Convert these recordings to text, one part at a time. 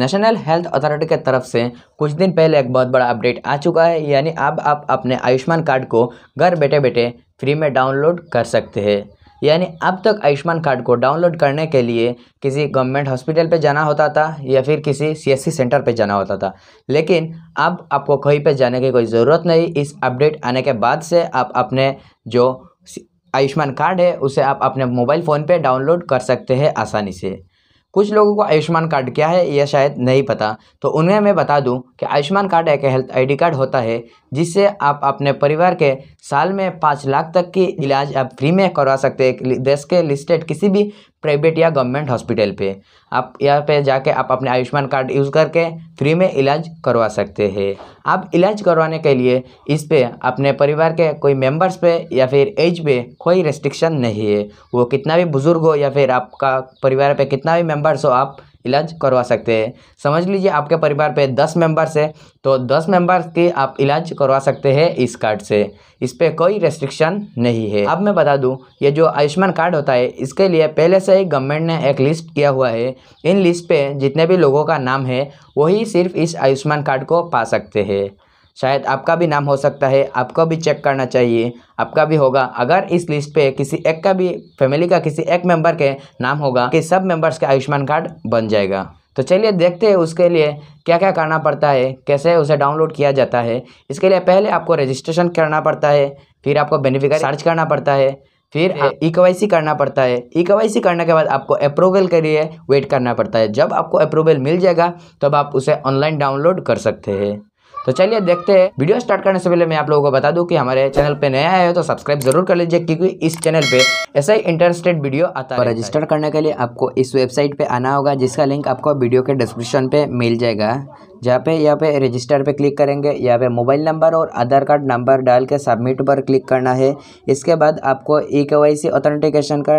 national health authority के तरफ से कुछ दिन पहले एक बहुत बड़ा अपडेट आ चुका है यानी अब आप अपने आयुष्मान कार्ड को घर बैठे बैठे फ्री में डाउनलोड कर सकते हैं यानी अब तक आयुष्मान कार्ड को डाउनलोड करने के लिए किसी गवर्नमेंट हॉस्पिटल पे जाना होता था या फिर किसी सीएससी सेंटर पे जाना होता था लेकिन अब आपको कहीं पे जाने की कोई ज़रूरत नहीं इस अपडेट आने के बाद से आप अपने जो आयुष्मान कार्ड है उसे आप अपने मोबाइल फ़ोन पे डाउनलोड कर सकते हैं आसानी से कुछ लोगों को आयुष्मान कार्ड क्या है यह शायद नहीं पता तो उन्हें मैं बता दूं कि आयुष्मान कार्ड एक हेल्थ आईडी कार्ड होता है जिससे आप अपने परिवार के साल में पाँच लाख तक की इलाज आप फ्री में करवा सकते हैं देश के लिस्टेड किसी भी प्राइवेट या गवर्नमेंट हॉस्पिटल पे आप यहाँ पे जाके आप अपने आयुष्मान कार्ड यूज़ करके फ्री में इलाज करवा सकते हैं आप इलाज करवाने के लिए इस पर अपने परिवार के कोई मेंबर्स पे या फिर एज पे कोई रेस्ट्रिक्शन नहीं है वो कितना भी बुज़ुर्ग हो या फिर आपका परिवार पे कितना भी मेंबर्स हो आप इलाज करवा सकते हैं समझ लीजिए आपके परिवार पे दस मेंबर्स है तो दस मेंबर्स के आप इलाज करवा सकते हैं इस कार्ड से इस पर कोई रेस्ट्रिक्शन नहीं है अब मैं बता दूं ये जो आयुष्मान कार्ड होता है इसके लिए पहले से ही गवर्नमेंट ने एक लिस्ट किया हुआ है इन लिस्ट पे जितने भी लोगों का नाम है वही सिर्फ इस आयुष्मान कार्ड को पा सकते हैं शायद आपका भी नाम हो सकता है आपको भी चेक करना चाहिए आपका भी होगा अगर इस लिस्ट पे किसी एक का भी फैमिली का किसी एक मेंबर के नाम होगा कि सब मेंबर्स का आयुष्मान कार्ड बन जाएगा तो चलिए देखते हैं उसके लिए क्या क्या करना पड़ता है कैसे उसे डाउनलोड किया जाता है इसके लिए पहले आपको रजिस्ट्रेशन करना पड़ता है फिर आपको बेनिफिक सर्च करना पड़ता है फिर ई के करना पड़ता है ई के करने के बाद आपको अप्रूवल के लिए वेट करना पड़ता है जब आपको अप्रूवल मिल जाएगा तब आप उसे ऑनलाइन डाउनलोड कर सकते हैं तो चलिए देखते हैं वीडियो स्टार्ट करने से पहले मैं आप लोगों को बता दूं कि हमारे चैनल पे नया है तो सब्सक्राइब जरूर कर लीजिए क्योंकि इस चैनल पे ऐसा ही इंटरेस्टेड वीडियो आता है रजिस्टर करने के लिए आपको इस वेबसाइट पे आना होगा जिसका लिंक आपको वीडियो के डिस्क्रिप्शन पे मिल जाएगा जहाँ पे यहाँ पे रजिस्टर पे क्लिक करेंगे यहाँ पे मोबाइल नंबर और आधार कार्ड नंबर डाल के सबमिट पर क्लिक करना है इसके बाद आपको E K Y C authentication का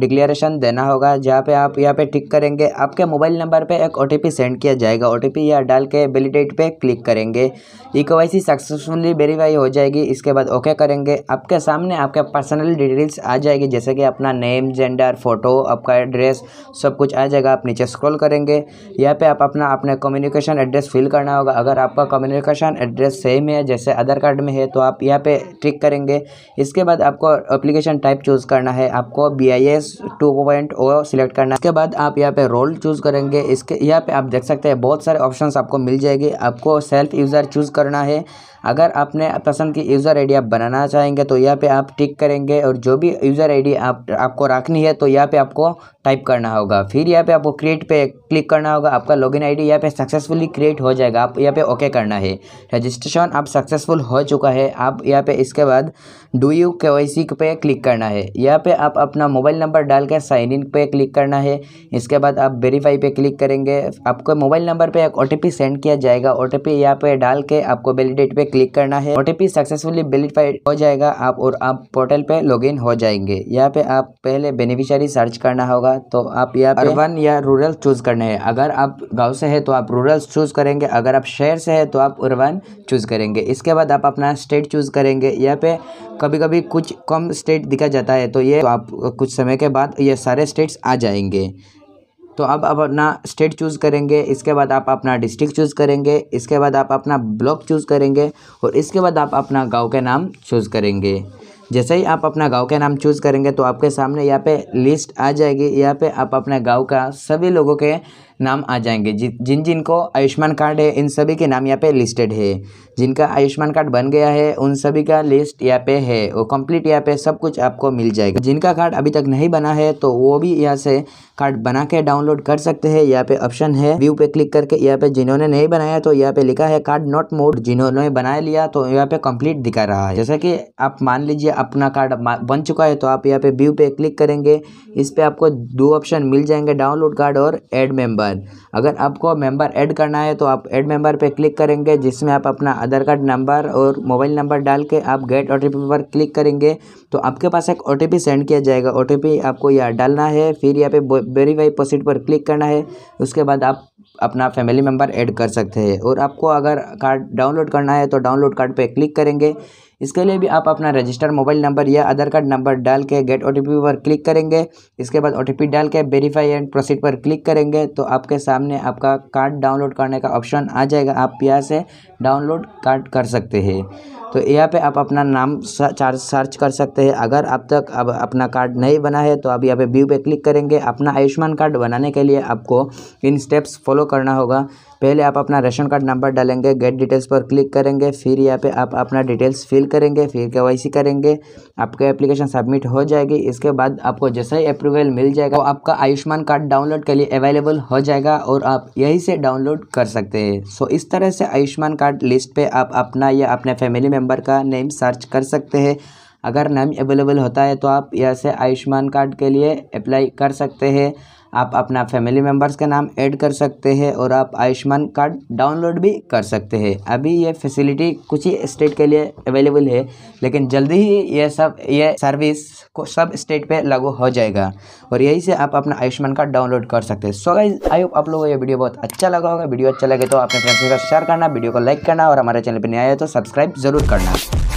डिक्लेरेशन देना होगा जहाँ पे आप यहाँ पे टिक करेंगे आपके मोबाइल नंबर पे एक ओ सेंड किया जाएगा ओ टी यहाँ डाल के वेलीडेट पे क्लिक करेंगे ई के सक्सेसफुली वेरीफाई हो जाएगी इसके बाद ओके करेंगे आपके सामने आपके पर्सनल डिटेल्स आ जाएगी जैसे कि अपना नेम जेंडर फोटो आपका एड्रेस सब कुछ आ जाएगा आप नीचे स्क्रॉल करेंगे यहाँ पर आप अपना अपने कम्युनिकेशन एड्रेस फिल करना होगा अगर आपका कम्युनिकेशन एड्रेस सेम है जैसे आधार कार्ड में है तो आप यहाँ पर टिक करेंगे इसके बाद आपको अप्लीकेशन टाइप चूज़ करना है आपको B I S two point O select करना है इसके बाद आप यहाँ पे रोल चूज़ करेंगे इसके यहाँ पे आप देख सकते हैं बहुत सारे ऑप्शंस आपको मिल जाएगी आपको सेल्फ यूज़र चूज़ करना है अगर आपने पसंद की यूज़र आई आप बनाना चाहेंगे तो यहाँ पे आप टिक करेंगे और जो भी यूज़र आई आप आपको रखनी है तो यहाँ पे आपको टाइप करना होगा फिर यहाँ पे आपको क्रिएट पे क्लिक करना होगा आपका लॉगिन आईडी यहाँ पे सक्सेसफुली क्रिएट हो जाएगा आप यहाँ पे ओके करना है रजिस्ट्रेशन आप सक्सेसफुल हो चुका है आप यहाँ पे इसके बाद डू यू के पे क्लिक करना है यहाँ पे आप अपना मोबाइल नंबर नंबर डाल के साइन इन पे क्लिक करना है इसके बाद आप वेरीफाई पे क्लिक करेंगे आपको मोबाइल नंबर पे एक ओ सेंड किया जाएगा ओ टी यहाँ पे डाल के आपको वेलीडेट पे क्लिक करना है ओ सक्सेसफुली वेलीफाइड हो जाएगा आप और आप पोर्टल पे लॉगिन हो जाएंगे यहाँ पे आप पहले बेनिफिशियरी सर्च करना होगा तो आप यहाँ अर्बन या रूरल चूज करने हैं अगर आप गाँव से है तो आप रूरल चूज करेंगे अगर आप शहर से है तो आप अर्बन चूज करेंगे इसके बाद आप अपना स्टेट चूज करेंगे यहाँ पे कभी कभी कुछ कम स्टेट दिखा जाता है तो ये तो आप कुछ समय के बाद ये सारे स्टेट्स आ जाएंगे तो अब आप अपना स्टेट चूज़ करेंगे इसके बाद आप अपना डिस्ट्रिक्ट चूज़ करेंगे इसके बाद आप अपना ब्लॉक चूज़ करेंगे और इसके बाद आप अपना गांव के नाम चूज़ करेंगे जैसे ही आप अपना गांव के नाम चूज़ करेंगे तो आपके सामने यहाँ पे लिस्ट आ जाएगी यहाँ पे आप अपने गांव का सभी लोगों के नाम आ जाएंगे जि, जिन जिन को आयुष्मान कार्ड है इन सभी के नाम यहाँ पे लिस्टेड है जिनका आयुष्मान कार्ड बन गया है उन सभी का लिस्ट यहाँ पे है वो कंप्लीट यहाँ पे सब कुछ आपको मिल जाएगा जिनका कार्ड अभी तक नहीं बना है तो वो भी यहाँ से कार्ड बना के डाउनलोड कर सकते हैं यहाँ पे ऑप्शन है व्यू पे क्लिक करके यहाँ पे जिन्होंने नहीं बनाया तो यहाँ पे लिखा है कार्ड नॉट मोड जिन्होंने बना लिया तो यहाँ पे कम्प्लीट दिखा रहा है जैसा कि आप मान लीजिए अपना कार्ड बन चुका है तो आप यहाँ पे व्यू पे क्लिक करेंगे इस पर आपको दो ऑप्शन मिल जाएंगे डाउनलोड कार्ड और एड मेम्बर मेंबर अगर आपको मेंबर ऐड करना है तो आप ऐड मेंबर पे क्लिक करेंगे जिसमें आप अपना आधार कार्ड नंबर और मोबाइल नंबर डाल के आप गेट ओ पर क्लिक करेंगे तो आपके पास एक ओ सेंड किया जाएगा ओ आपको यहाँ डालना है फिर यहाँ पे वेरीफाई पोसिट पर क्लिक करना है उसके बाद आप अपना फैमिली मेम्बर ऐड कर सकते हैं और आपको अगर कार्ड डाउनलोड करना है तो डाउनलोड कार्ड पर क्लिक करेंगे इसके लिए भी आप अपना रजिस्टर्ड मोबाइल नंबर या आधार कार्ड नंबर डाल के गेट ओ पर क्लिक करेंगे इसके बाद ओ डाल के वेरीफाई एंड प्रोसीड पर क्लिक करेंगे तो आपके सामने आपका कार्ड डाउनलोड करने का ऑप्शन आ जाएगा आप यहाँ से डाउनलोड कार्ड कर सकते हैं तो यहाँ पे आप अपना नाम सर्च कर सकते हैं अगर अब तक अब अपना कार्ड नहीं बना है तो आप यहाँ पे व्यू पे क्लिक करेंगे अपना आयुष्मान कार्ड बनाने के लिए आपको इन स्टेप्स फॉलो करना होगा पहले आप अपना राशन कार्ड नंबर डालेंगे गेट डिटेल्स पर क्लिक करेंगे फिर यहाँ पे आप अपना डिटेल्स फिल करेंगे फिर के करेंगे आपके एप्लीकेशन सबमिट हो जाएगी इसके बाद आपको जैसा ही अप्रूवल मिल जाएगा तो आपका आयुष्मान कार्ड डाउनलोड के लिए अवेलेबल हो जाएगा और आप यहीं से डाउनलोड कर सकते हैं सो इस तरह से आयुष्मान कार्ड लिस्ट पर आप अपना या अपने फैमिली में मेंबर का नेम सर्च कर सकते हैं अगर नेम अवेलेबल होता है तो आप यहाँ से आयुष्मान कार्ड के लिए अप्लाई कर सकते हैं आप अपना फैमिली मेम्बर्स का नाम ऐड कर सकते हैं और आप आयुष्मान कार्ड डाउनलोड भी कर सकते हैं अभी ये फैसिलिटी कुछ ही स्टेट के लिए अवेलेबल है लेकिन जल्दी ही ये सब ये सर्विस को सब स्टेट पे लागू हो जाएगा और यही से आप अपना आयुष्मान कार्ड डाउनलोड कर सकते हैं सो गाइज आई होप आप लोगों को ये वीडियो बहुत अच्छा लगा होगा वीडियो अच्छा लगे तो अपने फ्रेंड्स के साथ शेयर करना वीडियो को लाइक करना और हमारे चैनल पर नया आए तो सब्सक्राइब जरूर करना